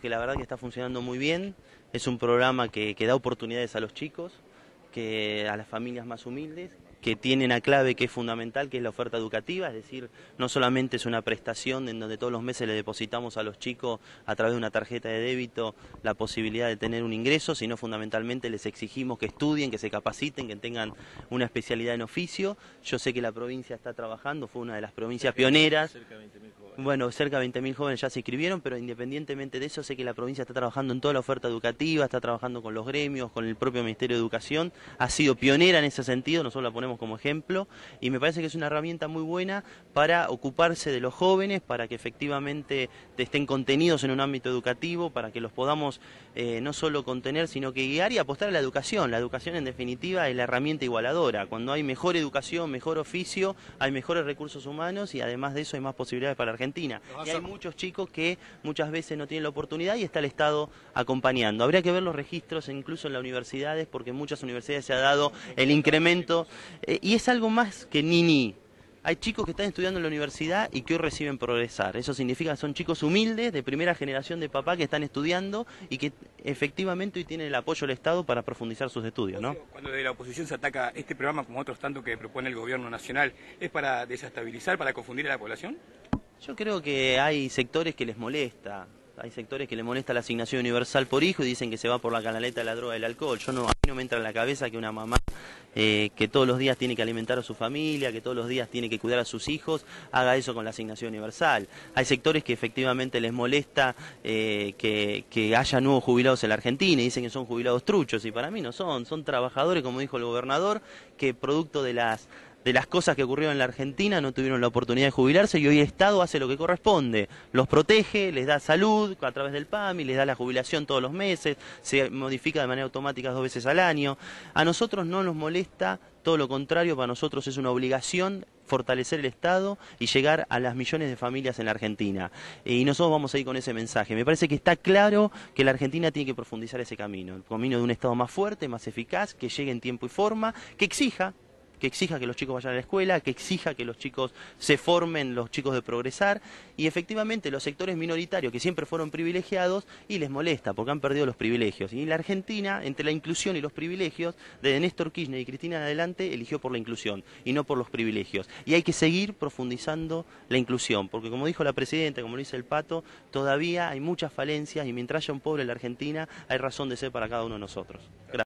que la verdad que está funcionando muy bien, es un programa que, que, da oportunidades a los chicos, que a las familias más humildes, que tienen a clave que es fundamental, que es la oferta educativa, es decir, no solamente es una prestación en donde todos los meses le depositamos a los chicos a través de una tarjeta de débito la posibilidad de tener un ingreso, sino fundamentalmente les exigimos que estudien, que se capaciten, que tengan una especialidad en oficio. Yo sé que la provincia está trabajando, fue una de las provincias pioneras. Bueno, cerca de 20.000 jóvenes ya se inscribieron, pero independientemente de eso, sé que la provincia está trabajando en toda la oferta educativa, está trabajando con los gremios, con el propio Ministerio de Educación, ha sido pionera en ese sentido, nosotros la ponemos como ejemplo, y me parece que es una herramienta muy buena para ocuparse de los jóvenes, para que efectivamente estén contenidos en un ámbito educativo, para que los podamos eh, no solo contener, sino que guiar y apostar a la educación. La educación, en definitiva, es la herramienta igualadora. Cuando hay mejor educación, mejor oficio, hay mejores recursos humanos y además de eso hay más posibilidades para la Argentina y hay muchos chicos que muchas veces no tienen la oportunidad y está el Estado acompañando. Habría que ver los registros incluso en las universidades, porque en muchas universidades se ha dado el incremento. Eh, y es algo más que nini, hay chicos que están estudiando en la universidad y que hoy reciben progresar. Eso significa que son chicos humildes, de primera generación de papá, que están estudiando y que efectivamente hoy tienen el apoyo del Estado para profundizar sus estudios. ¿no? Cuando de la oposición se ataca este programa, como otros tanto que propone el gobierno nacional, ¿es para desestabilizar, para confundir a la población? Yo creo que hay sectores que les molesta. Hay sectores que les molesta la asignación universal por hijo y dicen que se va por la canaleta de la droga del alcohol. Yo no, a mí no me entra en la cabeza que una mamá eh, que todos los días tiene que alimentar a su familia, que todos los días tiene que cuidar a sus hijos, haga eso con la asignación universal. Hay sectores que efectivamente les molesta eh, que, que, haya nuevos jubilados en la Argentina y dicen que son jubilados truchos y para mí no son, son trabajadores, como dijo el gobernador, que producto de las de las cosas que ocurrieron en la Argentina, no tuvieron la oportunidad de jubilarse y hoy el Estado hace lo que corresponde. Los protege, les da salud a través del PAMI, les da la jubilación todos los meses, se modifica de manera automática dos veces al año. A nosotros no nos molesta, todo lo contrario, para nosotros es una obligación fortalecer el Estado y llegar a las millones de familias en la Argentina. Y nosotros vamos a ir con ese mensaje. Me parece que está claro que la Argentina tiene que profundizar ese camino, el camino de un Estado más fuerte, más eficaz, que llegue en tiempo y forma, que exija que exija que los chicos vayan a la escuela, que exija que los chicos se formen, los chicos de progresar, y efectivamente los sectores minoritarios que siempre fueron privilegiados y les molesta porque han perdido los privilegios. Y la Argentina, entre la inclusión y los privilegios, de Néstor Kirchner y Cristina adelante, eligió por la inclusión y no por los privilegios. Y hay que seguir profundizando la inclusión, porque como dijo la Presidenta, como lo dice el Pato, todavía hay muchas falencias y mientras haya un pobre en la Argentina, hay razón de ser para cada uno de nosotros. Gracias.